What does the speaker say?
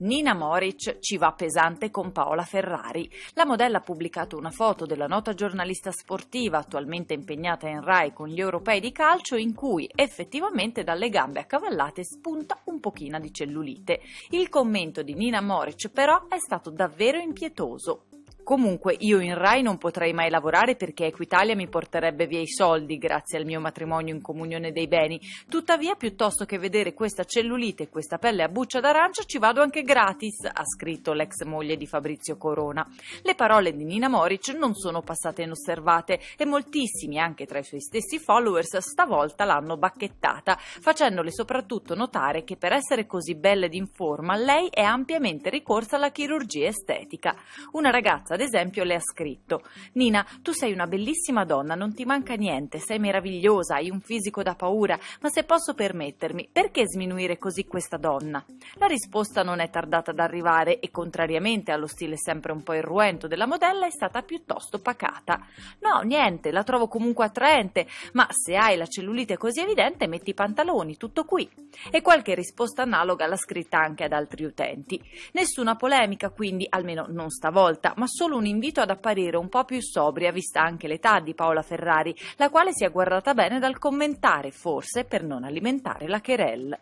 Nina Moric ci va pesante con Paola Ferrari. La modella ha pubblicato una foto della nota giornalista sportiva attualmente impegnata in Rai con gli europei di calcio in cui effettivamente dalle gambe accavallate spunta un pochino di cellulite. Il commento di Nina Moric però è stato davvero impietoso. Comunque io in Rai non potrei mai lavorare perché Equitalia mi porterebbe via i soldi grazie al mio matrimonio in comunione dei beni. Tuttavia, piuttosto che vedere questa cellulite e questa pelle a buccia d'arancia, ci vado anche gratis, ha scritto l'ex moglie di Fabrizio Corona. Le parole di Nina Moric non sono passate inosservate e moltissimi, anche tra i suoi stessi followers, stavolta l'hanno bacchettata, facendole soprattutto notare che per essere così bella ed in forma lei è ampiamente ricorsa alla chirurgia estetica. Una ragazza ad esempio, le ha scritto Nina, tu sei una bellissima donna, non ti manca niente, sei meravigliosa, hai un fisico da paura, ma se posso permettermi, perché sminuire così questa donna? La risposta non è tardata ad arrivare e contrariamente allo stile sempre un po' irruento della modella è stata piuttosto pacata. No, niente, la trovo comunque attraente, ma se hai la cellulite così evidente metti i pantaloni, tutto qui. E qualche risposta analoga l'ha scritta anche ad altri utenti. Nessuna polemica quindi, almeno non stavolta, ma solo solo un invito ad apparire un po' più sobria, vista anche l'età di Paola Ferrari, la quale si è guardata bene dal commentare, forse per non alimentare la querelle.